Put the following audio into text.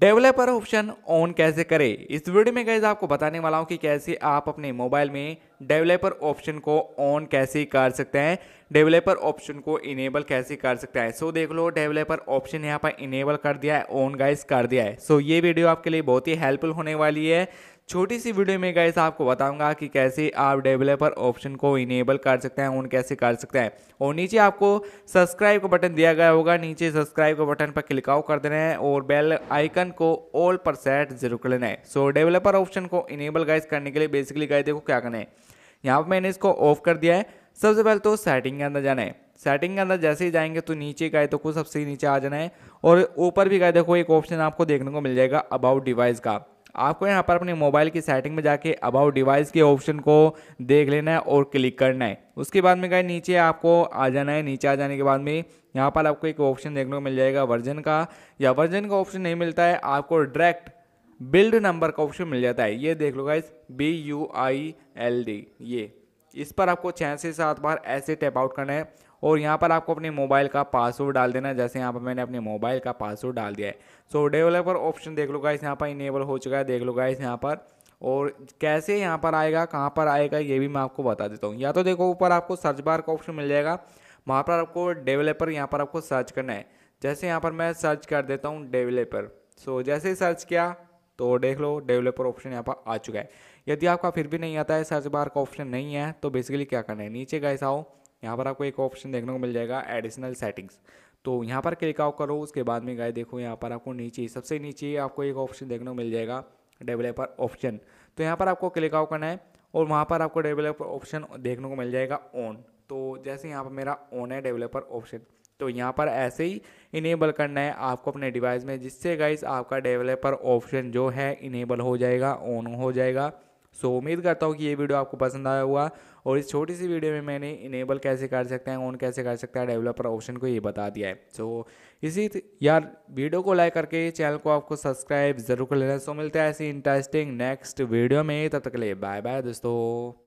developer option on कैसे करें इस वीडियो में गैज आपको बताने वाला हूं कि कैसे आप अपने मोबाइल में डेवलपर ऑप्शन को ऑन कैसे कर सकते हैं डेवलपर ऑप्शन को इनेबल कैसे कर सकते हैं सो देख लो डेवलपर ऑप्शन यहाँ पर इनेबल कर दिया है ऑन गाइज कर दिया है सो ये वीडियो आपके लिए बहुत ही हेल्पफुल होने वाली है छोटी सी वीडियो में गाइस आपको बताऊंगा कि कैसे आप डेवलपर ऑप्शन को इनेबल कर सकते हैं ऑन कैसे कर सकते हैं और नीचे आपको सब्सक्राइब का बटन दिया गया होगा नीचे सब्सक्राइब के बटन पर क्लिक आउट कर देना है और बेल आइकन को ऑल पर सेट जरूर कर लेना है सो डेवलपर ऑप्शन को इनेबल गाइस करने के लिए बेसिकली गाय देखो क्या करना है यहाँ पर मैंने इसको ऑफ कर दिया है सबसे पहले तो सेटिंग के अंदर जाना है सेटिंग के अंदर जैसे ही जाएंगे तो नीचे गाय देखो सबसे नीचे आ जाना है और ऊपर भी गाय देखो एक ऑप्शन आपको देखने को मिल जाएगा अबाउट डिवाइस का आपको यहाँ पर अपने मोबाइल की सेटिंग में जाके अबाउट डिवाइस के ऑप्शन को देख लेना है और क्लिक करना है उसके बाद में गए नीचे आपको आ जाना है नीचे आ जाने के बाद में यहाँ पर आपको एक ऑप्शन देखने को मिल जाएगा वर्जन का या वर्जन का ऑप्शन नहीं मिलता है आपको डायरेक्ट बिल्ड नंबर का ऑप्शन मिल जाता है ये देख लो guys B U I L D ये इस पर आपको छः से सात बार ऐसे टैप आउट करना है और यहाँ पर आपको अपने मोबाइल का पासवर्ड डाल देना है जैसे यहाँ पर मैंने अपने मोबाइल का पासवर्ड डाल दिया है सो so, डेवलपर ऑप्शन देख लो गाइस यहाँ पर इनेबल हो चुका है देख लो गाइस यहाँ पर और कैसे यहाँ पर आएगा कहाँ पर आएगा ये भी मैं आपको बता देता हूँ या तो देखो ऊपर आपको सर्च बार का ऑप्शन मिल जाएगा वहाँ पर आपको डेवलपर यहाँ पर आपको सर्च करना है जैसे यहाँ पर मैं सर्च कर देता हूँ डेवलपर सो so, जैसे सर्च किया तो देख लो डेवलपर ऑप्शन यहाँ पर आ चुका है यदि आपका फिर भी नहीं आता है सर्च बार का ऑप्शन नहीं है तो बेसिकली क्या करना है नीचे गए आओ यहाँ पर आपको एक ऑप्शन देखने को मिल जाएगा एडिशनल सेटिंग्स तो यहाँ पर क्लिक आउट करो उसके बाद में गए देखो यहाँ पर आपको नीचे सबसे नीचे आपको एक ऑप्शन देखने को मिल जाएगा डेवलपर ऑप्शन तो यहाँ पर आपको क्लिक आउट करना है और वहाँ पर आपको डेवलपर ऑप्शन देखने को मिल जाएगा ऑन तो जैसे यहाँ पर मेरा ऑन है डेवलपर ऑप्शन तो यहाँ पर ऐसे ही इनेबल करना है आपको अपने डिवाइस में जिससे गाइस आपका डेवलपर ऑप्शन जो है इनेबल हो जाएगा ऑन हो जाएगा सो so, उम्मीद करता हूँ कि ये वीडियो आपको पसंद आया हुआ और इस छोटी सी वीडियो में मैंने इनेबल कैसे कर सकते हैं ऑन कैसे कर सकते हैं डेवलपर ऑप्शन को ये बता दिया है सो so, इसी यार वीडियो को लाइक करके चैनल को आपको सब्सक्राइब जरूर कर लेना सो so, मिलते हैं ऐसी इंटरेस्टिंग नेक्स्ट वीडियो में तब तक के लिए बाय बाय दोस्तों